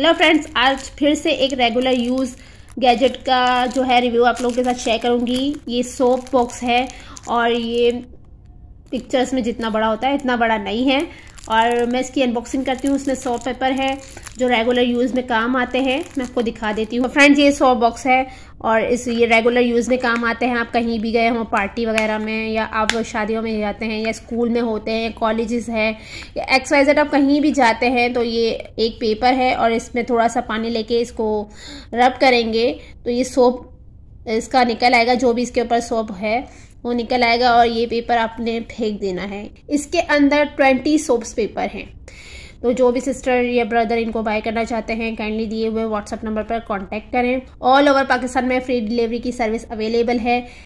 hello friends आज फिर से एक रेगुलर यूज़ गैजेट का जो है रिव्यू आप लोगों के साथ शेयर करूंगी ये सोप बॉक्स है और ये पिक्चर्स में जितना बड़ा होता है इतना बड़ा नहीं है और मैं इसकी अनबॉक्सिंग करती हूँ उसमें सॉफ्ट पेपर है जो रेगुलर यूज़ में काम आते हैं मैं आपको दिखा देती हूँ फ्रेंड्स ये सॉफ्ट बॉक्स है और इस ये रेगुलर यूज़ में काम आते हैं आप कहीं भी गए हों पार्टी वगैरह में या आप शादियों में जाते हैं या स्कूल में होते हैं कॉलेजेस है या एक्स वाई जेड आप कहीं भी जाते हैं तो ये एक पेपर है और इसमें थोड़ा सा पानी लेके इसको रब करेंगे तो ये सोप इसका निकल आएगा जो भी इसके ऊपर सोप है वो निकल आएगा और ये पेपर आपने फेंक देना है इसके अंदर ट्वेंटी सोप्स पेपर हैं तो जो भी सिस्टर या ब्रदर इनको बाय करना चाहते हैं काइंडली दिए हुए व्हाट्सअप नंबर पर कांटेक्ट करें ऑल ओवर पाकिस्तान में फ्री डिलीवरी की सर्विस अवेलेबल है